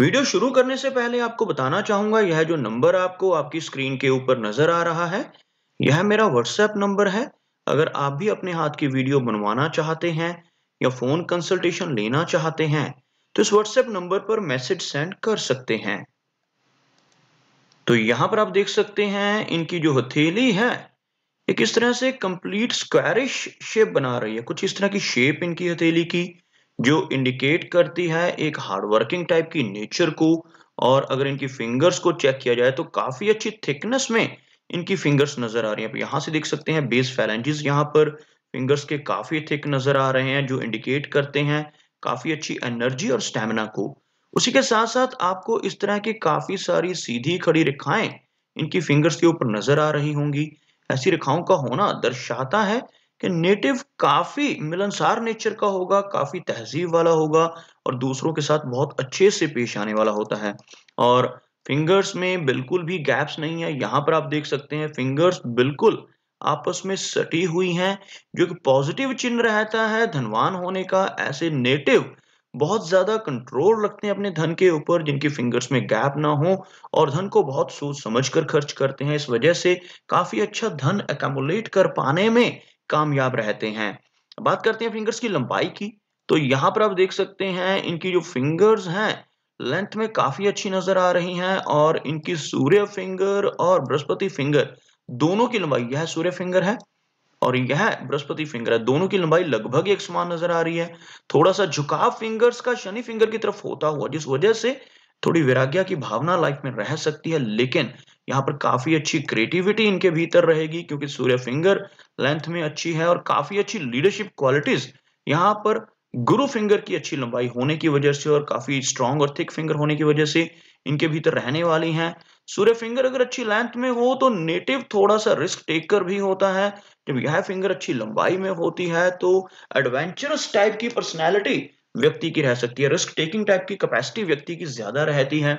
video शुरू करने से पहले आपको बताना चाहूंगा यह जो नंबर आपको आपकी स्क्रीन के ऊपर नजर आ रहा है यह मेरा व्हाट्सएप नंबर है अगर आप भी अपने हाथ की वीडियो बनवाना चाहते हैं या फोन कंसल्टेशन लेना चाहते हैं तो इस व्हाट्सएप नंबर पर मैसेज सेंड कर सकते हैं तो यहां पर आप देख सकते हैं इनकी जो हथेली है ये किस तरह से कंप्लीट स्क्वायरिश शेप बना रही है कुछ इस तरह की शेप इनकी हथेली की जो इंडिकेट करती है एक हार्डवर्किंग टाइप की नेचर को और अगर इनकी फिंगर्स को चेक किया जाए तो काफी अच्छी थिकनेस में इनकी फिंगर्स नजर आ रही हैं यहाँ से देख सकते हैं बेस फैलेंजेस यहाँ पर फिंगर्स के काफी थिक नजर आ रहे हैं जो इंडिकेट करते हैं काफी अच्छी एनर्जी और स्टेमिना को उसी के साथ साथ आपको इस तरह की काफी सारी सीधी खड़ी रेखाएं इनकी फिंगर्स के ऊपर नजर आ रही होंगी ऐसी रेखाओं का होना दर्शाता है कि नेटिव काफ़ी मिलनसार नेचर का होगा काफ़ी तहजीब वाला होगा और दूसरों के साथ बहुत अच्छे से पेश आने वाला होता है और फिंगर्स में बिल्कुल भी गैप्स नहीं है यहाँ पर आप देख सकते हैं फिंगर्स बिल्कुल आपस में सटी हुई हैं जो कि पॉजिटिव चिन्ह रहता है धनवान होने का ऐसे नेटिव बहुत ज़्यादा कंट्रोल रखते हैं अपने धन के ऊपर जिनके फिंगर्स में गैप ना हो और धन को बहुत सोच समझ कर खर्च करते हैं इस वजह से काफ़ी अच्छा धन एकमुलेट कर पाने में कामयाब रहते हैं बात करते हैं फिंगर्स की लंबाई की तो यहाँ पर आप देख सकते हैं इनकी जो फिंगर्स हैं लेंथ में काफी अच्छी नजर आ रही हैं और इनकी सूर्य फिंगर और बृहस्पति फिंगर दोनों की लंबाई यह सूर्य फिंगर है और यह बृहस्पति फिंगर है दोनों की लंबाई लगभग एक समान नजर आ रही है थोड़ा सा झुकाव फिंगर्स का शनि फिंगर की तरफ होता हुआ जिस वजह से थोड़ी वैराग्या की भावना लाइफ में रह सकती है लेकिन यहाँ पर काफी अच्छी क्रिएटिविटी इनके भीतर रहेगी क्योंकि सूर्य फिंगर लेंथ में अच्छी है और काफी अच्छी लीडरशिप क्वालिटीज यहाँ पर गुरु फिंगर की अच्छी लंबाई होने की वजह से और काफी स्ट्रॉन्ग और थिक फिंगर होने की वजह से इनके भीतर रहने वाली हैं सूर्य फिंगर अगर अच्छी लेंथ में हो तो नेटिव थोड़ा सा रिस्क टेकर भी होता है जब यह फिंगर अच्छी लंबाई में होती है तो एडवेंचरस टाइप की पर्सनैलिटी व्यक्ति की रह सकती है रिस्क टेकिंग टाइप की कैपेसिटी व्यक्ति की ज्यादा रहती है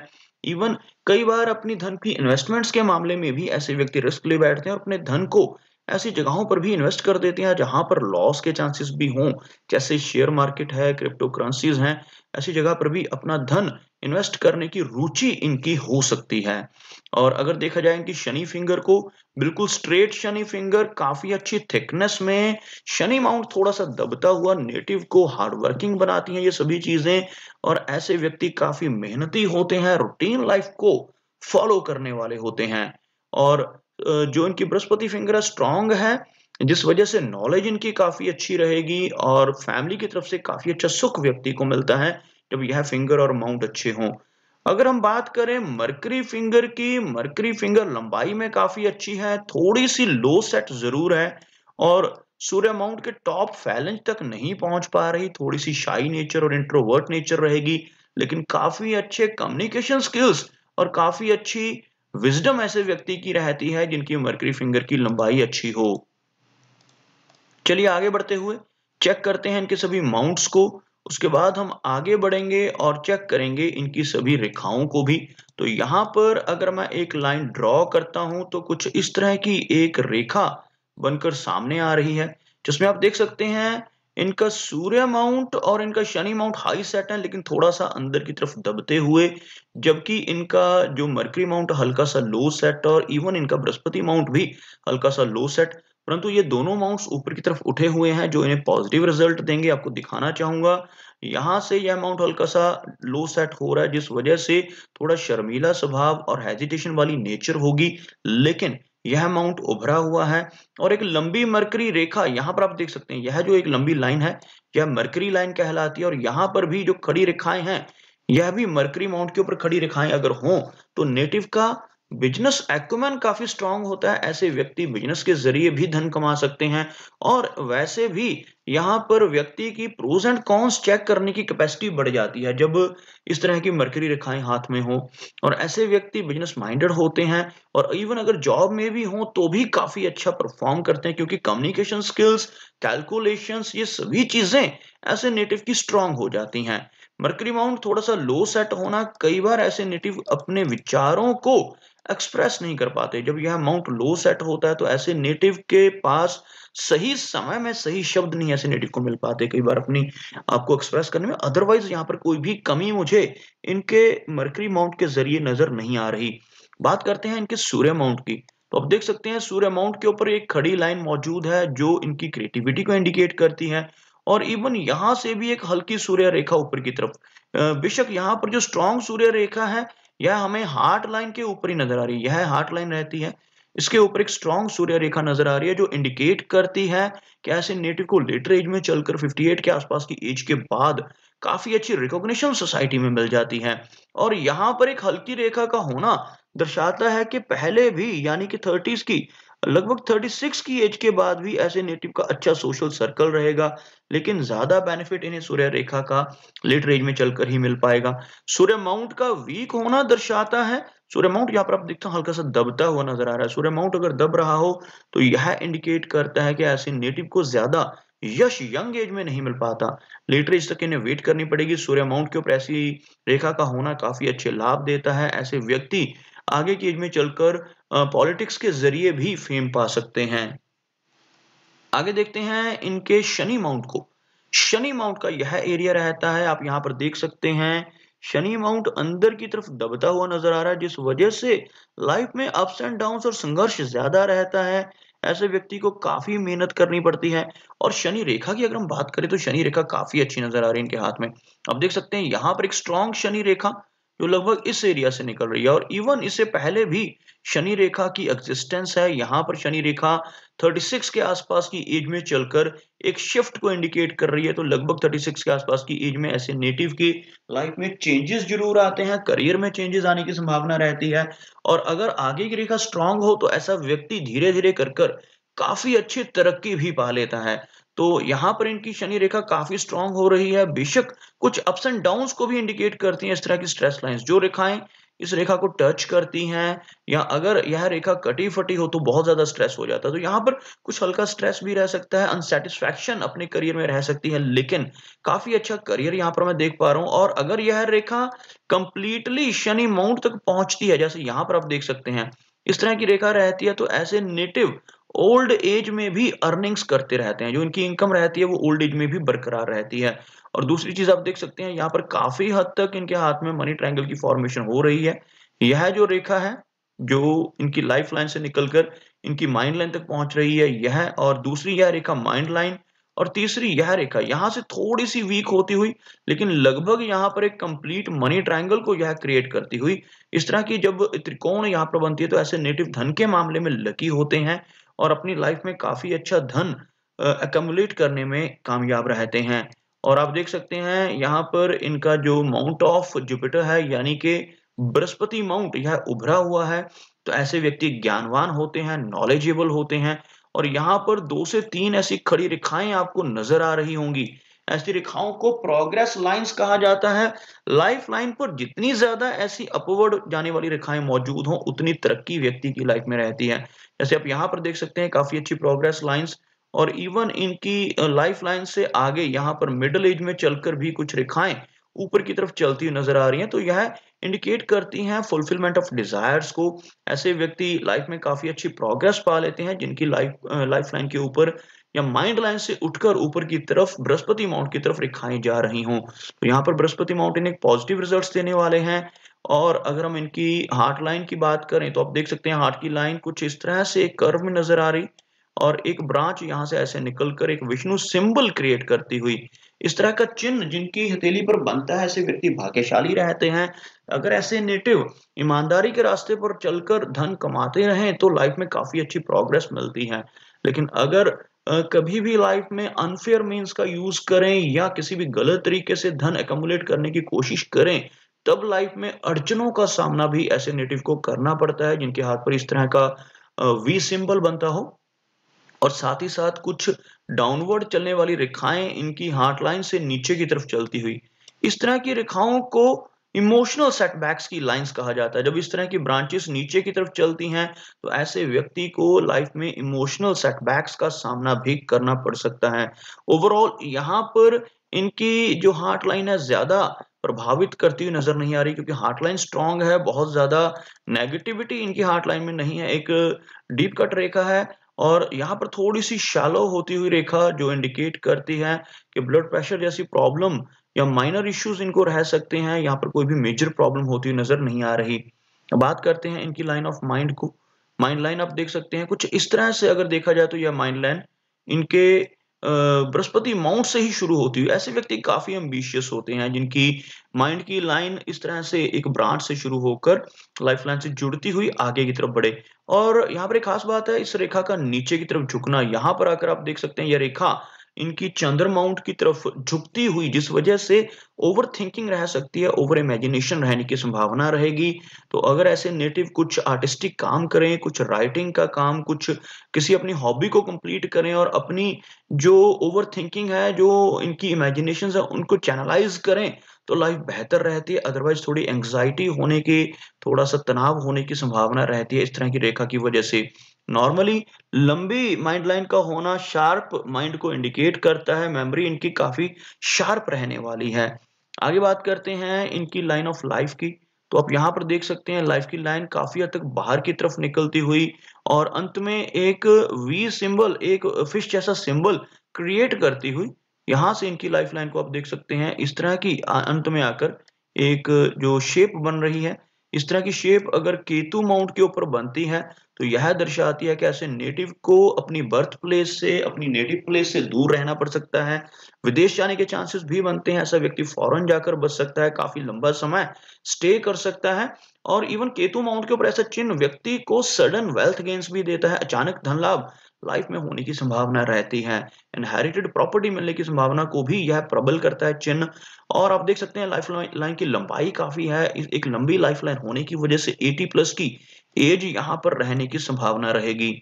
इवन कई बार अपनी धन की इन्वेस्टमेंट्स के मामले में भी ऐसे व्यक्ति रिस्क ले बैठते हैं और अपने धन को ऐसी जगहों पर भी इन्वेस्ट कर देते हैं जहां पर लॉस के चांसेस भी हों जैसे शेयर मार्केट है क्रिप्टो करेंसीज हैं ऐसी जगह पर भी अपना धन इन्वेस्ट करने की रुचि इनकी हो सकती है और अगर देखा जाए कि शनि फिंगर को बिल्कुल स्ट्रेट शनि फिंगर काफी अच्छी थिकनेस में शनि माउंट थोड़ा सा दबता हुआ नेटिव को हार्डवर्किंग बनाती है ये सभी चीजें और ऐसे व्यक्ति काफी मेहनती होते हैं रूटीन लाइफ को फॉलो करने वाले होते हैं और जो इनकी बृहस्पति फिंगर है स्ट्रांग है जिस वजह से नॉलेज इनकी काफ़ी अच्छी रहेगी और फैमिली की तरफ से काफ़ी अच्छा सुख व्यक्ति को मिलता है जब यह फिंगर और माउंट अच्छे हों अगर हम बात करें मरकरी फिंगर की मरकरी फिंगर लंबाई में काफ़ी अच्छी है थोड़ी सी लो सेट ज़रूर है और सूर्य माउंट के टॉप फैलेंज तक नहीं पहुंच पा रही थोड़ी सी शाई नेचर और इंट्रोवर्ट नेचर रहेगी लेकिन काफ़ी अच्छे कम्युनिकेशन स्किल्स और काफ़ी अच्छी विजडम ऐसे व्यक्ति की रहती है जिनकी मर्करी फिंगर की लंबाई अच्छी हो चलिए आगे बढ़ते हुए चेक करते हैं इनके सभी माउंट्स को उसके बाद हम आगे बढ़ेंगे और चेक करेंगे इनकी सभी रेखाओं को भी तो यहां पर अगर मैं एक लाइन ड्रॉ करता हूं तो कुछ इस तरह की एक रेखा बनकर सामने आ रही है जिसमें आप देख सकते हैं इनका सूर्य माउंट और इनका शनि माउंट हाई सेट है लेकिन थोड़ा सा अंदर की तरफ दबते हुए जबकि इनका जो मर्करी माउंट हल्का सा लो सेट और इवन इनका बृहस्पति माउंट भी हल्का सा लो सेट परंतु ये दोनों माउंट्स ऊपर की तरफ उठे हुए हैं जो इन्हें पॉजिटिव रिजल्ट देंगे आपको दिखाना चाहूंगा यहाँ से यह माउंट हल्का सा लो सेट हो रहा है जिस वजह से थोड़ा शर्मीला स्वभाव और हेजिटेशन वाली नेचर होगी लेकिन यह माउंट उभरा हुआ है और एक लंबी मरकरी रेखा यहाँ पर आप देख सकते हैं यह जो एक लंबी लाइन है यह मरकरी लाइन कहलाती है और यहाँ पर भी जो खड़ी रेखाएं हैं यह भी मरकरी माउंट के ऊपर खड़ी रेखाएं अगर हों तो नेटिव का बिजनेस एक्मैन काफी स्ट्रांग होता है ऐसे व्यक्ति बिजनेस के जरिए भी धन कमा सकते हैं और वैसे भी यहाँ पर व्यक्ति की प्रोज एंड कॉन्स चेक करने की कैपेसिटी बढ़ जाती है जब इस तरह की मरकरी रेखाएं हाथ में हो और ऐसे व्यक्ति बिजनेस माइंडेड होते हैं और इवन अगर जॉब में भी हो तो भी काफी अच्छा परफॉर्म करते हैं क्योंकि कम्युनिकेशन स्किल्स कैलकुलेशन ये सभी चीजें ऐसे नेटिव की स्ट्रांग हो जाती हैं मरकरी माउंट थोड़ा सा लो सेट होना कई बार ऐसे नेटिव अपने विचारों को एक्सप्रेस नहीं कर पाते जब यह माउंट लो सेट होता है तो ऐसे नेटिव के पास सही समय में सही शब्द नहीं ऐसे नेटिव को मिल पाते कई बार अपनी आपको एक्सप्रेस करने में अदरवाइज यहाँ पर कोई भी कमी मुझे इनके मर्करी माउंट के जरिए नजर नहीं आ रही बात करते हैं इनके सूर्य माउंट की तो आप देख सकते हैं सूर्य माउंट के ऊपर एक खड़ी लाइन मौजूद है जो इनकी क्रिएटिविटी को इंडिकेट करती है और इवन यहाँ से भी एक हल्की सूर्य रेखा ऊपर की तरफ बेशक यहाँ पर जो स्ट्रॉन्ग सूर्य रेखा है यह हमें हार्ट लाइन के ऊपर ही नजर आ रही है यह हार्ट लाइन रहती है इसके ऊपर एक स्ट्रॉन्ग सूर्य रेखा नजर आ रही है जो इंडिकेट करती है कि ऐसे नेटिव को लेटर एज में चलकर 58 के आसपास की एज के बाद काफी अच्छी रिकॉग्निशन सोसाइटी में मिल जाती है और यहाँ पर एक हल्की रेखा का होना दर्शाता है कि पहले भी यानी कि थर्टीज की लगभग 36 की एज के बाद भी ऐसे नेटिव का अच्छा सोशल सर्कल रहेगा लेकिन ज्यादा बेनिफिट इन्हें सूर्य रेखा का लेट रेज में चलकर ही मिल पाएगा सूर्य माउंट का वीक होना दर्शाता है सूर्य माउंट यहाँ पर आप देखते हैं हल्का सा दबता हुआ नजर आ रहा है सूर्य माउंट अगर दब रहा हो तो यह इंडिकेट करता है कि ऐसे नेटिव को ज्यादा यश यंग एज में नहीं मिल पाता लेटर एज तक इन्हें वेट करनी पड़ेगी सूर्य माउंट के ऊपर ऐसी रेखा का होना काफी अच्छे लाभ देता है ऐसे व्यक्ति आगे की एज में चलकर पॉलिटिक्स के जरिए भी फेम पा सकते हैं आगे देखते हैं इनके शनि माउंट को शनि माउंट का यह एरिया रहता है आप यहां पर देख सकते हैं शनि माउंट अंदर की तरफ दबता हुआ नजर आ रहा है जिस वजह से लाइफ में अप्स एंड डाउन और संघर्ष ज्यादा रहता है ऐसे व्यक्ति को काफी मेहनत करनी पड़ती है और शनि रेखा की अगर हम बात करें तो शनि रेखा काफी अच्छी नजर आ रही है इनके हाथ में अब देख सकते हैं यहाँ पर एक स्ट्रॉन्ग शनि रेखा जो लगभग इस एरिया से निकल रही है और इवन इससे पहले भी शनि रेखा की एग्जिस्टेंस है यहां पर शनि रेखा 36 के आसपास की एज में चलकर एक शिफ्ट को इंडिकेट कर रही है तो लगभग 36 के आसपास की एज में ऐसे नेटिव की लाइफ में चेंजेस जरूर आते हैं करियर में चेंजेस आने की संभावना रहती है और अगर आगे की रेखा स्ट्रांग हो तो ऐसा व्यक्ति धीरे धीरे कर कर काफी अच्छी तरक्की भी पा लेता है तो यहाँ पर इनकी शनि रेखा काफी स्ट्रांग हो रही है बेशक कुछ अप्स एंड डाउन को भी इंडिकेट करती है इस तरह की स्ट्रेस लाइन्स जो रेखाएं इस रेखा को टच करती हैं या अगर यह रेखा कटी फटी हो तो बहुत ज्यादा स्ट्रेस हो जाता है तो यहाँ पर कुछ हल्का स्ट्रेस भी रह सकता है अनसेटिस्फैक्शन अपने करियर में रह सकती है लेकिन काफी अच्छा करियर यहाँ पर मैं देख पा रहा हूं और अगर यह रेखा कंप्लीटली शनि माउंट तक पहुंचती है जैसे यहाँ पर आप देख सकते हैं इस तरह की रेखा रहती है तो ऐसे नेटिव ओल्ड एज में भी अर्निंग्स करते रहते हैं जो इनकी इनकम रहती है वो ओल्ड एज में भी बरकरार रहती है और दूसरी चीज आप देख सकते हैं यहाँ पर काफी हद तक इनके हाथ में मनी ट्रायंगल की फॉर्मेशन हो रही है यह जो रेखा है जो इनकी लाइफ लाइन से निकलकर इनकी माइंड लाइन तक पहुंच रही है यह और दूसरी यह रेखा माइंड लाइन और तीसरी यह रेखा यहाँ से थोड़ी सी वीक होती हुई लेकिन लगभग यहाँ पर एक कंप्लीट मनी ट्रायंगल को यह क्रिएट करती हुई इस तरह की जब त्रिकोण यहाँ पर बनती है तो ऐसे नेटिव धन के मामले में लकी होते हैं और अपनी लाइफ में काफ़ी अच्छा धन एकमुलेट करने में कामयाब रहते हैं और आप देख सकते हैं यहाँ पर इनका जो माउंट ऑफ जुपिटर है यानी कि बृहस्पति माउंट यह उभरा हुआ है तो ऐसे व्यक्ति ज्ञानवान होते हैं नॉलेजेबल होते हैं और यहाँ पर दो से तीन ऐसी खड़ी रेखाएं आपको नजर आ रही होंगी ऐसी रेखाओं को प्रोग्रेस लाइंस कहा जाता है लाइफ लाइन पर जितनी ज्यादा ऐसी अपवर्ड जाने वाली रेखाएं मौजूद हों उतनी तरक्की व्यक्ति की लाइफ में रहती है जैसे आप यहाँ पर देख सकते हैं काफी अच्छी प्रोग्रेस लाइन्स और इवन इनकी लाइफ लाइन से आगे यहाँ पर मिडल एज में चलकर भी कुछ रेखाएं ऊपर की तरफ चलती हुई नजर आ रही हैं तो यह इंडिकेट करती हैं फुलफिलमेंट ऑफ डिजायर्स को ऐसे व्यक्ति लाइफ में काफी अच्छी प्रोग्रेस पा लेते हैं जिनकी लाइफ लाइफ लाइन के ऊपर या माइंड लाइन से उठकर ऊपर की तरफ बृहस्पति माउंट की तरफ रेखाएं जा रही हों तो यहाँ पर बृहस्पति माउंट इन्हें पॉजिटिव रिजल्ट देने वाले हैं और अगर हम इनकी हार्ट लाइन की बात करें तो आप देख सकते हैं हार्ट की लाइन कुछ इस तरह से एक कर्व में नजर आ रही और एक ब्रांच यहाँ से ऐसे निकलकर एक विष्णु सिंबल क्रिएट करती हुई इस तरह का चिन्ह जिनकी हथेली पर बनता है ऐसे व्यक्ति भाग्यशाली रहते हैं अगर ऐसे नेटिव ईमानदारी के रास्ते पर चलकर धन कमाते रहें तो लाइफ में काफी अच्छी प्रोग्रेस मिलती है लेकिन अगर कभी भी लाइफ में अनफेयर मीन्स का यूज करें या किसी भी गलत तरीके से धन एकमुलेट करने की कोशिश करें तब लाइफ में अड़चनों का सामना भी ऐसे नेटिव को करना पड़ता है जिनके हाथ पर इस तरह का वी सिंबल बनता हो और साथ ही साथ कुछ डाउनवर्ड चलने वाली रेखाएं इनकी हार्ट लाइन से नीचे की तरफ चलती हुई इस तरह की रेखाओं को इमोशनल सेटबैक्स की लाइंस कहा जाता है जब इस तरह की ब्रांचेस नीचे की तरफ चलती हैं तो ऐसे व्यक्ति को लाइफ में इमोशनल सेटबैक्स का सामना भी करना पड़ सकता है ओवरऑल यहाँ पर इनकी जो हार्ट लाइन है ज्यादा प्रभावित करती हुई नजर नहीं आ रही क्योंकि हार्ट लाइन स्ट्रांग है बहुत ज्यादा नेगेटिविटी इनकी हार्ट लाइन में नहीं है एक डीप कट रेखा है और यहाँ पर थोड़ी सी शैलो होती हुई रेखा जो इंडिकेट करती है कि ब्लड प्रेशर जैसी प्रॉब्लम या माइनर इश्यूज इनको रह सकते हैं यहाँ पर कोई भी मेजर प्रॉब्लम होती हुई नजर नहीं आ रही बात करते हैं इनकी लाइन ऑफ माइंड को माइंड लाइन आप देख सकते हैं कुछ इस तरह से अगर देखा जाए तो यह माइंड लाइन इनके बृहस्पति माउंट से ही शुरू होती है ऐसे व्यक्ति काफी एम्बिशियस होते हैं जिनकी माइंड की लाइन इस तरह से एक ब्रांच से शुरू होकर लाइफ लाइन से जुड़ती हुई आगे की तरफ बढ़े और यहाँ पर एक खास बात है इस रेखा का नीचे की तरफ झुकना यहाँ पर आकर आप देख सकते हैं यह रेखा इनकी चंद्र माउंट की तरफ झुकती हुई जिस वजह से ओवर थिंकिंग रह सकती है ओवर इमेजिनेशन रहने की संभावना रहेगी तो अगर ऐसे नेटिव कुछ आर्टिस्टिक काम करें कुछ राइटिंग का काम कुछ किसी अपनी हॉबी को कंप्लीट करें और अपनी जो ओवर थिंकिंग है जो इनकी इमेजिनेशन है उनको चैनलाइज करें तो लाइफ बेहतर रहती है अदरवाइज थोड़ी एंग्जाइटी होने की थोड़ा सा तनाव होने की संभावना रहती है इस तरह की रेखा की वजह से नॉर्मली लंबी माइंड लाइन का होना शार्प माइंड को इंडिकेट करता है मेमोरी इनकी काफी शार्प रहने वाली है आगे बात करते हैं इनकी लाइन ऑफ लाइफ की तो आप यहाँ पर देख सकते हैं लाइफ की लाइन काफी हद तक बाहर की तरफ निकलती हुई और अंत में एक वी सिंबल एक फिश जैसा सिंबल क्रिएट करती हुई यहां से इनकी लाइफ लाइन को आप देख सकते हैं इस तरह की अंत में आकर एक जो शेप बन रही है इस तरह की शेप अगर केतु माउंट के ऊपर बनती है तो यह दर्शाती है कि ऐसे नेटिव को अपनी बर्थ प्लेस से अपनी नेटिव प्लेस से दूर रहना पड़ सकता है विदेश जाने के चांसेस भी बनते हैं ऐसा व्यक्ति फॉरन जाकर बच सकता है काफी लंबा समय स्टे कर सकता है और इवन केतु माउंट के ऊपर ऐसा चिन्ह व्यक्ति को सडन वेल्थ गेन्स भी देता है अचानक धन लाभ लाइफ में होने की संभावना रहती है इनहेरिटेड प्रॉपर्टी मिलने की संभावना को भी यह प्रबल करता है चिन्ह और आप देख सकते हैं लाइफ लाइन की लंबाई काफी है एक लंबी लाइफ लाइन होने की वजह से 80 प्लस की एज यहाँ पर रहने की संभावना रहेगी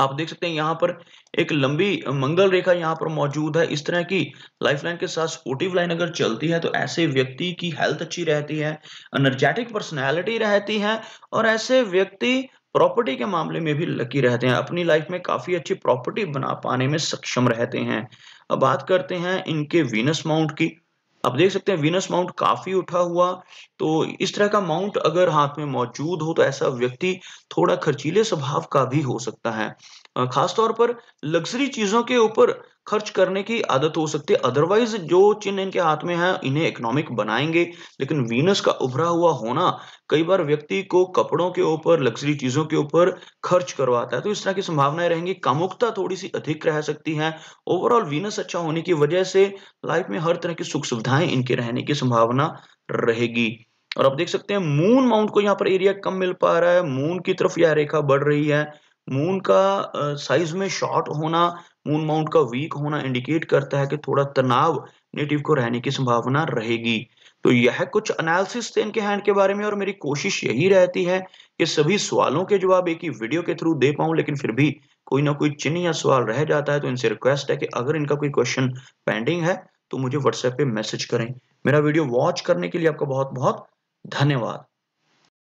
आप देख सकते हैं यहाँ पर एक लंबी मंगल रेखा यहाँ पर मौजूद है इस तरह की लाइफलाइन के साथ सपोर्टिव लाइन अगर चलती है तो ऐसे व्यक्ति की हेल्थ अच्छी रहती है एनर्जेटिक पर्सनैलिटी रहती है और ऐसे व्यक्ति प्रॉपर्टी के मामले में भी लकी रहते हैं अपनी लाइफ में काफी अच्छी प्रॉपर्टी बना पाने में सक्षम रहते हैं अब बात करते हैं इनके वीनस माउंट की आप देख सकते हैं विनस माउंट काफी उठा हुआ तो इस तरह का माउंट अगर हाथ में मौजूद हो तो ऐसा व्यक्ति थोड़ा खर्चीले स्वभाव का भी हो सकता है खासतौर पर लग्जरी चीजों के ऊपर खर्च करने की आदत हो सकती है अदरवाइज जो चिन्ह इनके हाथ में है इन्हें इकोनॉमिक बनाएंगे लेकिन वीनस का उभरा हुआ होना कई बार व्यक्ति को कपड़ों के ऊपर लग्जरी चीजों के ऊपर खर्च करवाता है तो इस तरह की संभावनाएं रहेंगी कामुकता थोड़ी सी अधिक रह सकती है ओवरऑल वीनस अच्छा होने की वजह से लाइफ में हर तरह की सुख सुविधाएं इनके रहने की संभावना रहेगी और आप देख सकते हैं मून माउंट को यहाँ पर एरिया कम मिल पा रहा है मून की तरफ यह रेखा बढ़ रही है मून का साइज में शॉर्ट होना मून माउंट का वीक होना इंडिकेट करता है कि थोड़ा तनाव नेटिव को रहने की संभावना रहेगी तो यह कुछ एनालिसिस थे इनके हैंड के बारे में और मेरी कोशिश यही रहती है कि सभी सवालों के जवाब एक ही वीडियो के थ्रू दे पाऊं लेकिन फिर भी कोई ना कोई चिन्ह या सवाल रह जाता है तो इनसे रिक्वेस्ट है कि अगर इनका कोई क्वेश्चन पेंडिंग है तो मुझे व्हाट्सएप पे मैसेज करें मेरा वीडियो वॉच करने के लिए आपका बहुत बहुत धन्यवाद